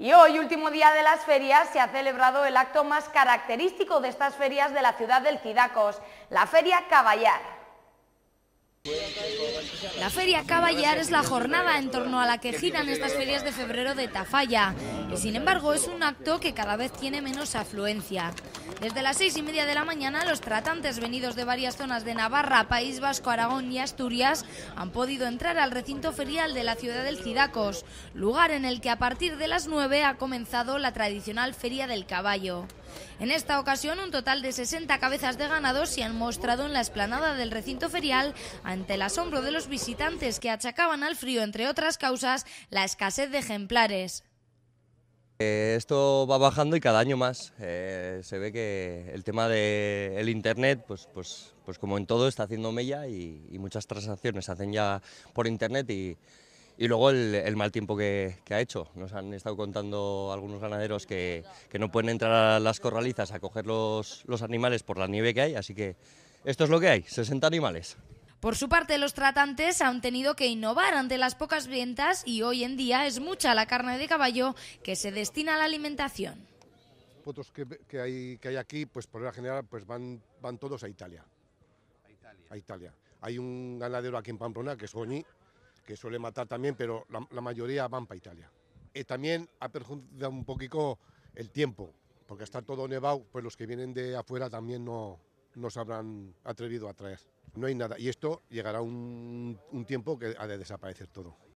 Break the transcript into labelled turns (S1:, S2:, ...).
S1: Y hoy, último día de las ferias, se ha celebrado el acto más característico de estas ferias de la ciudad del Cidacos, la Feria Caballar. La Feria Caballar es la jornada en torno a la que giran estas ferias de febrero de Tafalla y sin embargo es un acto que cada vez tiene menos afluencia. Desde las seis y media de la mañana, los tratantes venidos de varias zonas de Navarra, País Vasco, Aragón y Asturias han podido entrar al recinto ferial de la ciudad del Cidacos, lugar en el que a partir de las nueve ha comenzado la tradicional Feria del Caballo. En esta ocasión, un total de 60 cabezas de ganado se han mostrado en la esplanada del recinto ferial ante el asombro de los visitantes que achacaban al frío, entre otras causas, la escasez de ejemplares.
S2: Eh, esto va bajando y cada año más. Eh, se ve que el tema del Internet, pues, pues, pues como en todo, está haciendo mella y, muchas transacciones se hacen ya por Internet y y luego el, mal tiempo que, ha hecho. Nos han estado contando algunos ganaderos que, no pueden entrar a las corralizas a coger los, animales por la nieve que hay, así que esto es lo que hay, 60 animales.
S1: Por su parte, los tratantes han tenido que innovar ante las pocas ventas y hoy en día es mucha la carne de caballo que se destina a la alimentación.
S3: Potos que, que, hay, que hay aquí, pues por la general, pues van, van todos a Italia. A Italia. A Italia. Hay un ganadero aquí en Pamplona, que es Goñi, que suele matar también, pero la, mayoría van para Italia. Y eh, también ha perjudicado un poquito el tiempo, porque está todo nevado, pues los que vienen de afuera también no, no se habrán atrevido a traer. No hay nada, y esto llegará un tiempo que ha de desaparecer todo.